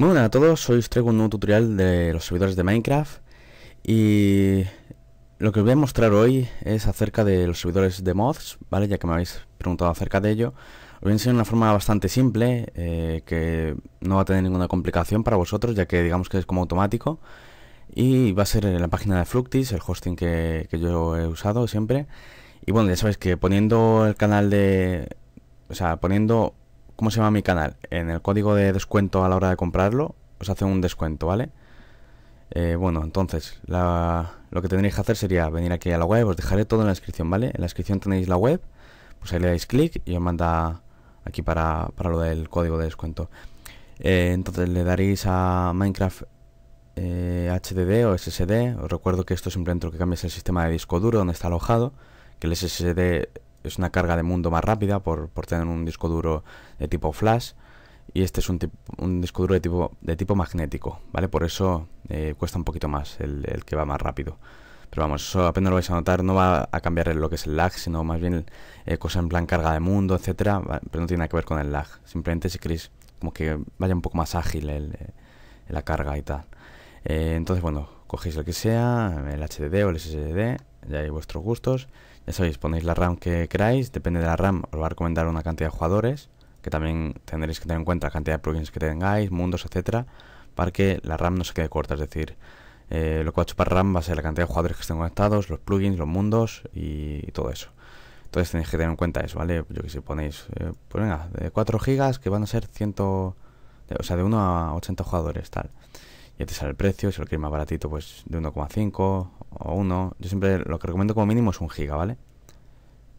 Muy buenas a todos, hoy os traigo un nuevo tutorial de los servidores de Minecraft y lo que os voy a mostrar hoy es acerca de los servidores de mods, ¿vale? Ya que me habéis preguntado acerca de ello. Os voy a enseñar una forma bastante simple, eh, que no va a tener ninguna complicación para vosotros, ya que digamos que es como automático. Y va a ser en la página de Fluctis, el hosting que, que yo he usado siempre. Y bueno, ya sabéis que poniendo el canal de... O sea, poniendo ¿Cómo se llama mi canal? En el código de descuento a la hora de comprarlo os hace un descuento, ¿vale? Eh, bueno, entonces lo que tendréis que hacer sería venir aquí a la web, os dejaré todo en la descripción, ¿vale? En la descripción tenéis la web, pues ahí le dais clic y os manda aquí para, lo del código de descuento. Eh, entonces le daréis a Minecraft HDD eh, o SSD, os recuerdo que esto simplemente lo que cambia el sistema de disco duro donde está alojado, que el SSD es una carga de mundo más rápida por, tener un disco duro de tipo flash y este es un, un disco duro de tipo, de tipo magnético, ¿vale? Por eso eh, cuesta un poquito más el, que va más rápido. Pero vamos, eso apenas lo vais a notar, no va a cambiar lo que es el lag, sino más bien eh, cosa en plan carga de mundo, etcétera, pero no tiene nada que ver con el lag. Simplemente si queréis como que vaya un poco más ágil eh, la carga y tal. entonces, bueno, cogéis lo que sea, el HDD o el SSD, ya hay vuestros gustos. Eso sabéis, ponéis la RAM que queráis, depende de la RAM, os va a recomendar una cantidad de jugadores, que también tendréis que tener en cuenta la cantidad de plugins que tengáis, mundos, etcétera, para que la RAM no se quede corta, es decir, eh, lo que va a chupar RAM va a ser la cantidad de jugadores que estén conectados, los plugins, los mundos y, todo eso. Entonces tenéis que tener en cuenta eso, ¿vale? Yo que si ponéis, eh, pues venga, de 4 GB que van a ser 100, o sea, de 1 a 80 jugadores, tal ya te sale el precio. Si lo queréis más baratito, pues de 1,5 o 1. Yo siempre lo que recomiendo como mínimo es un giga, ¿vale?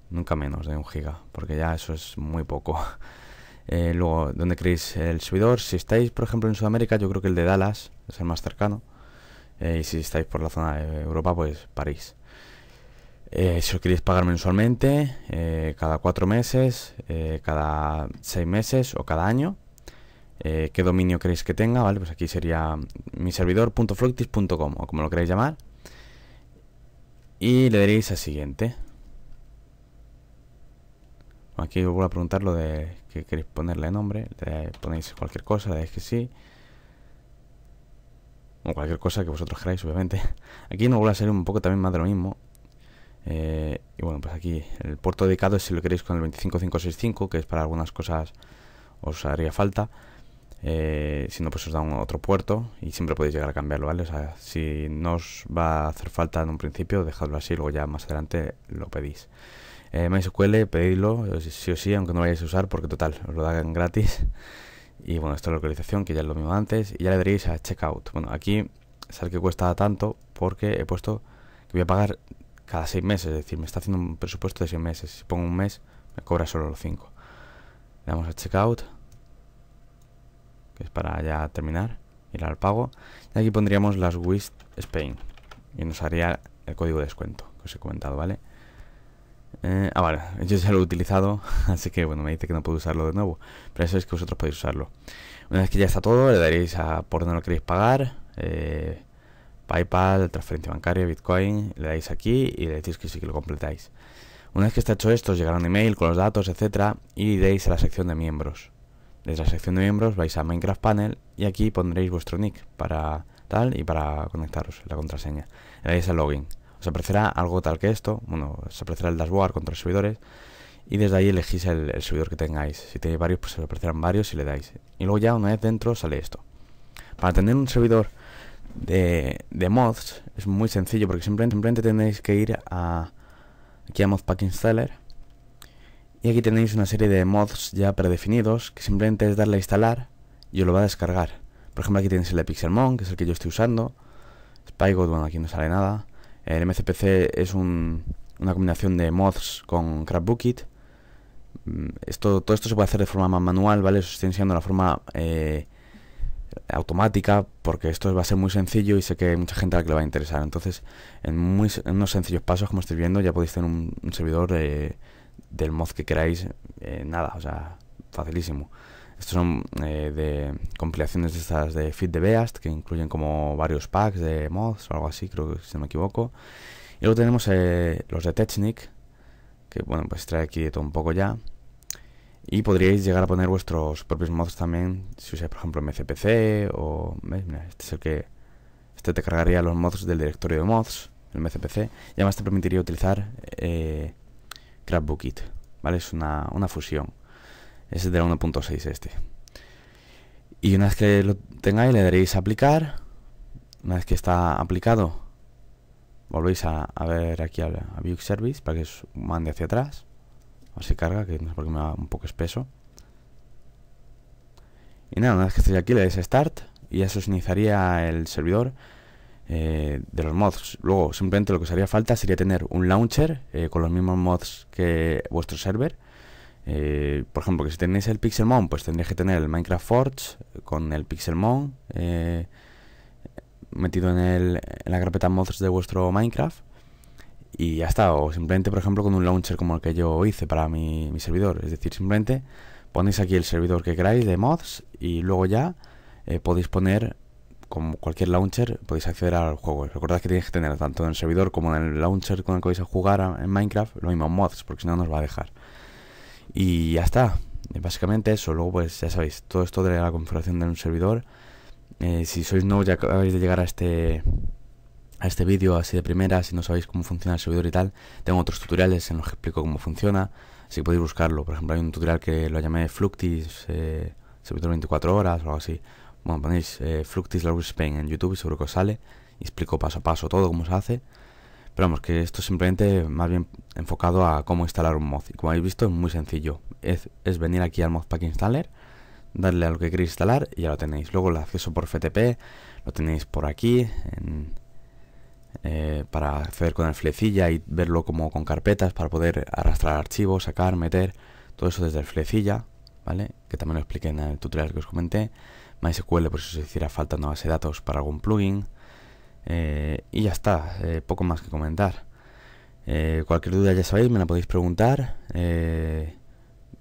Nunca menos de un giga, porque ya eso es muy poco. Eh, luego, ¿dónde queréis el subidor? Si estáis, por ejemplo, en Sudamérica, yo creo que el de Dallas es el más cercano. Eh, y si estáis por la zona de Europa, pues París. Eh, si os queréis pagar mensualmente, cada cuatro meses, cada seis meses o cada año, eh, qué dominio queréis que tenga, ¿vale? Pues aquí sería mi o como lo queráis llamar. Y le daréis a siguiente. Aquí os vuelvo a preguntar lo de que queréis ponerle nombre. Le ponéis cualquier cosa, le dais que sí. O cualquier cosa que vosotros queráis, obviamente. Aquí nos vuelve a salir un poco también más de lo mismo. Eh, y bueno, pues aquí el puerto dedicado es si lo queréis con el 25565, que es para algunas cosas os haría falta. Eh, si no, pues os da un otro puerto y siempre podéis llegar a cambiarlo, ¿vale? O sea, si no os va a hacer falta en un principio, dejadlo así, luego ya más adelante lo pedís. Eh, MySQL, pedidlo, eh, sí o sí, aunque no lo vayáis a usar, porque total, os lo dan gratis. Y bueno, esta localización, que ya es lo mismo antes, y ya le daréis a checkout. Bueno, aquí sale que cuesta tanto porque he puesto que voy a pagar cada seis meses, es decir, me está haciendo un presupuesto de seis meses. Si pongo un mes, me cobra solo los 5. Le damos a checkout es para ya terminar, ir al pago. Y aquí pondríamos las Wist Spain y nos haría el código de descuento que os he comentado, ¿vale? Eh, ah, vale, yo ya lo he utilizado, así que bueno, me dice que no puedo usarlo de nuevo, pero eso es que vosotros podéis usarlo. Una vez que ya está todo, le daréis a por dónde lo queréis pagar, eh, PayPal, transferencia bancaria, Bitcoin, le dais aquí y le decís que sí que lo completáis. Una vez que está hecho esto, os llegará un email con los datos, etcétera, y iréis a la sección de miembros. Desde la sección de miembros vais a Minecraft Panel y aquí pondréis vuestro nick para tal y para conectaros, la contraseña. Le dais al login. Os aparecerá algo tal que esto, bueno, os aparecerá el dashboard con tres servidores y desde ahí elegís el, servidor que tengáis. Si tenéis varios, pues os aparecerán varios y le dais. Y luego ya una vez dentro sale esto. Para tener un servidor de, mods es muy sencillo porque simplemente, tenéis que ir a, aquí a Modpack Installer y aquí tenéis una serie de mods ya predefinidos que simplemente es darle a instalar y os lo va a descargar. Por ejemplo, aquí tenéis el de Pixelmon, que es el que yo estoy usando. Spygod, bueno, aquí no sale nada. El MCPC es un, una combinación de mods con Crapbookit mm, todo esto se puede hacer de forma más manual, ¿vale? Os estoy enseñando la forma eh, automática, porque esto va a ser muy sencillo y sé que hay mucha gente a la que le va a interesar. Entonces, en, unos sencillos pasos, como estáis viendo, ya podéis tener un, servidor eh, del mod que queráis, eh, nada, o sea, facilísimo. Estos son eh, de compilaciones de estas de Fit de Beast, que incluyen como varios packs de mods o algo así, creo que si no me equivoco. Y luego tenemos eh, los de Technic, que bueno, pues trae aquí todo un poco ya. Y podríais llegar a poner vuestros propios mods también, si usáis por ejemplo MCPC o... este es el que... Este te cargaría los mods del directorio de mods, el MCPC. Y además te permitiría utilizar... Scrapbook ¿vale? Es una, una fusión. Es de 1.6 este. Y una vez que lo tengáis le daréis a aplicar. Una vez que está aplicado, volvéis a, ver aquí a, View Service para que os mande hacia atrás. O se carga, que no sé porque me va un poco espeso. Y nada, una vez que estoy aquí le dais Start y eso os iniciaría el servidor eh, de los mods. Luego, simplemente lo que os haría falta sería tener un launcher eh, con los mismos mods que vuestro server. Eh, por ejemplo, que si tenéis el Pixelmon, pues tendréis que tener el Minecraft Forge con el Pixelmon metido en, la carpeta mods de vuestro Minecraft. Y ya está, o simplemente, por ejemplo, con un launcher como el que yo hice para mi, mi servidor. Es decir, simplemente ponéis aquí el servidor que queráis de mods y luego ya podéis poner como cualquier launcher podéis acceder al juego. Recordad que tenéis que tener tanto en el servidor como en el launcher con el que vais a jugar en Minecraft los mismos mods, porque si no, nos va a dejar. Y ya está. Eh, básicamente eso. Luego, pues ya sabéis, todo esto de la configuración de un servidor. Eh, si sois nuevos, ya acabáis de llegar a este a este vídeo así de primera, si no sabéis cómo funciona el servidor y tal, tengo otros tutoriales en los que explico cómo funciona, así que podéis buscarlo. Por ejemplo, hay un tutorial que lo llamé Fluctis, eh, servidor 24 horas o algo así, bueno, ponéis eh, Fructis Spain en YouTube y seguro que os sale. explico paso a paso todo cómo se hace. Pero vamos, que esto es simplemente más bien enfocado a cómo instalar un mod. Y como habéis visto, es muy sencillo. Es, venir aquí al Modpack Installer, darle a lo que queréis instalar y ya lo tenéis. Luego el acceso por FTP lo tenéis por aquí, eh, para acceder con el flecilla y verlo como con carpetas, para poder arrastrar archivos, sacar, meter, todo eso desde el flecilla, ¿vale? Que también lo expliqué en el tutorial que os comenté. MySQL por si os hiciera falta una base de datos para algún plugin. Eh, y ya está, eh, poco más que comentar. Eh, cualquier duda ya sabéis, me la podéis preguntar.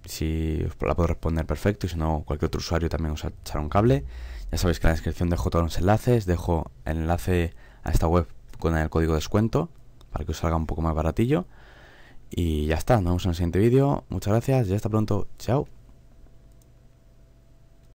si os la puedo responder perfecto y si no, cualquier otro usuario también os echar un cable. Ya sabéis que en la descripción dejo todos los enlaces, dejo el enlace a esta web con el código descuento para que os salga un poco más baratillo. Y ya está, nos vemos en el siguiente vídeo. Muchas gracias y hasta pronto. Chao.